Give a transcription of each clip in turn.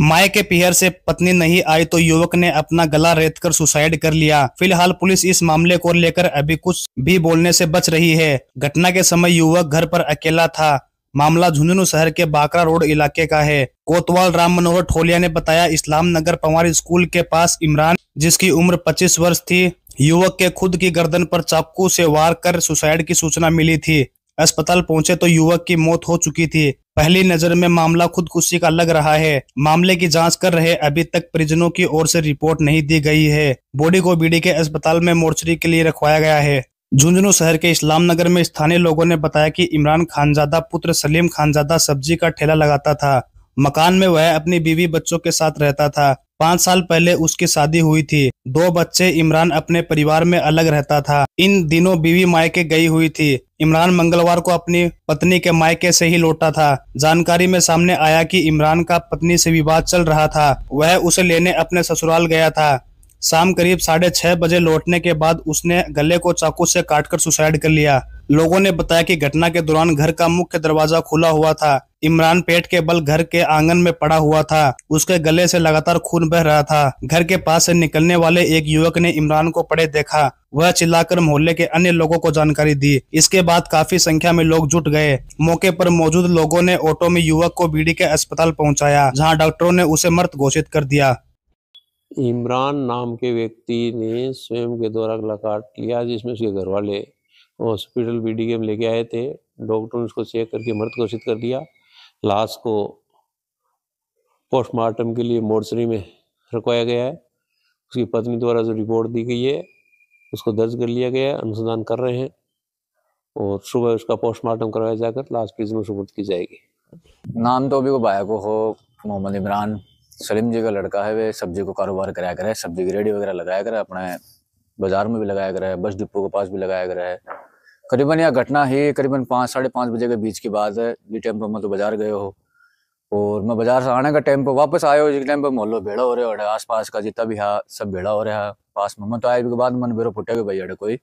माए के पीहर से पत्नी नहीं आई तो युवक ने अपना गला रेत कर सुसाइड कर लिया फिलहाल पुलिस इस मामले को लेकर अभी कुछ भी बोलने से बच रही है घटना के समय युवक घर पर अकेला था मामला झुंझुनू शहर के बाकरा रोड इलाके का है कोतवाल राम मनोहर ठोलिया ने बताया इस्लाम नगर पंवारी स्कूल के पास इमरान जिसकी उम्र पच्चीस वर्ष थी युवक के खुद की गर्दन पर चाकू से वार कर सुसाइड की सूचना मिली थी अस्पताल पहुंचे तो युवक की मौत हो चुकी थी पहली नजर में मामला खुदकुशी का लग रहा है मामले की जांच कर रहे अभी तक परिजनों की ओर से रिपोर्ट नहीं दी गई है बॉडी को बीडी के अस्पताल में मोर्चरी के लिए रखवाया गया है झुंझुनू शहर के इस्लाम नगर में स्थानीय लोगों ने बताया कि इमरान खानजादा पुत्र सलीम खानजादा सब्जी का ठेला लगाता था मकान में वह अपनी बीवी बच्चों के साथ रहता था पाँच साल पहले उसकी शादी हुई थी दो बच्चे इमरान अपने परिवार में अलग रहता था इन दिनों बीवी मायके गई हुई थी इमरान मंगलवार को अपनी पत्नी के मायके से ही लौटा था जानकारी में सामने आया कि इमरान का पत्नी से विवाद चल रहा था वह उसे लेने अपने ससुराल गया था शाम करीब साढ़े छह बजे लौटने के बाद उसने गले को चाकू से काटकर सुसाइड कर लिया लोगों ने बताया कि घटना के दौरान घर का मुख्य दरवाजा खुला हुआ था इमरान पेट के बल घर के आंगन में पड़ा हुआ था उसके गले से लगातार खून बह रहा था घर के पास से निकलने वाले एक युवक ने इमरान को पड़े देखा वह चिल्लाकर मोहल्ले के अन्य लोगों को जानकारी दी इसके बाद काफी संख्या में लोग जुट गए मौके पर मौजूद लोगों ने ऑटो में युवक को बीडी के अस्पताल पहुंचाया जहां डॉक्टरों ने उसे मृत घोषित कर दिया इमरान नाम के व्यक्ति ने स्वयं के द्वारा मुलाकात किया जिसमें उसके घर वाले हॉस्पिटल बी डी लेके आए थे डॉक्टर ने उसको चेक करके मृत घोषित कर दिया लाश को पोस्टमार्टम के लिए मोर्चरी में रखवाया गया है उसकी पत्नी द्वारा जो रिपोर्ट दी गई है उसको दर्ज कर लिया गया है अनुसंधान कर रहे हैं और सुबह उसका पोस्टमार्टम करवाया जाकर लाश की में सुपुर्द की जाएगी नाम तो अभी को बाया को हो मोहम्मद इमरान सलीम जी का लड़का है वे सब्जी को कारोबार कराया करे है सब्जी की रेडी वगैरह लगाया करे है अपने बाजार में भी लगाया करे है बस डिपो के पास भी लगाया करे है करीबन यह घटना है करीबन पाँच साढ़े पाँच बजे के बीच की बात है ये टाइम पर मैं तो बाजार गए हो और मैं बाजार से आने का टाइम पर वापस आयो जिस टाइम पर मोहल्लो भेड़ा हो रहे हो आस पास का जितना भी है सब भेड़ा हो रहा है पास मैं तो आए के बाद मन बेरो फुटे भाई अरे कोई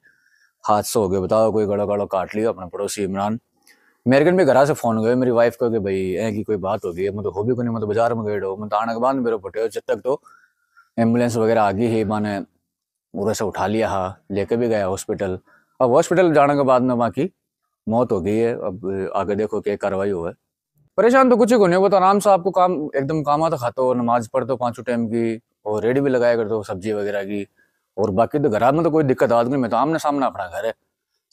हादसा हो गया बताओ कोई गड़ा गड़ा काट लिया अपना पड़ोसी इमरान मेरे घर में घर से फोन गए मेरी वाइफ को कि भाई ए की कोई बात हो गई मैं तो हो भी को नहीं मैं तो बाजार में गए हो मैं तो आने के बाद मेरे फुटे जब तक तो एम्बुलेंस वगैरह आ गई है मैंने उसे से उठा लिया हा लेके भी गया हॉस्पिटल अब हॉस्पिटल जाने के बाद में वहाँ की मौत हो गई है अब आगे देखो क्या कार्रवाई हुआ है परेशान तो कुछ ही नहीं वो तो आराम से आपको काम एकदम काम आता खाते हो नमाज पढ़ते हो पाँचों टाइम की और रेडी भी लगाया करते हो सब्जी वगैरह की और बाकी तो घर में तो कोई दिक्कत आती नहीं मैं तो आमने सामने अपना घर है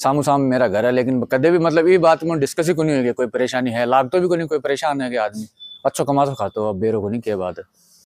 सामू साम मेरा घर है लेकिन कदे भी मतलब ये बात में डिस्कस ही को नहीं होगी कोई परेशानी है लाग तो भी को नहीं कोई परेशान है कि आदमी अच्छा कमा तो खाते हो अब बेरो को नहीं क्या बात है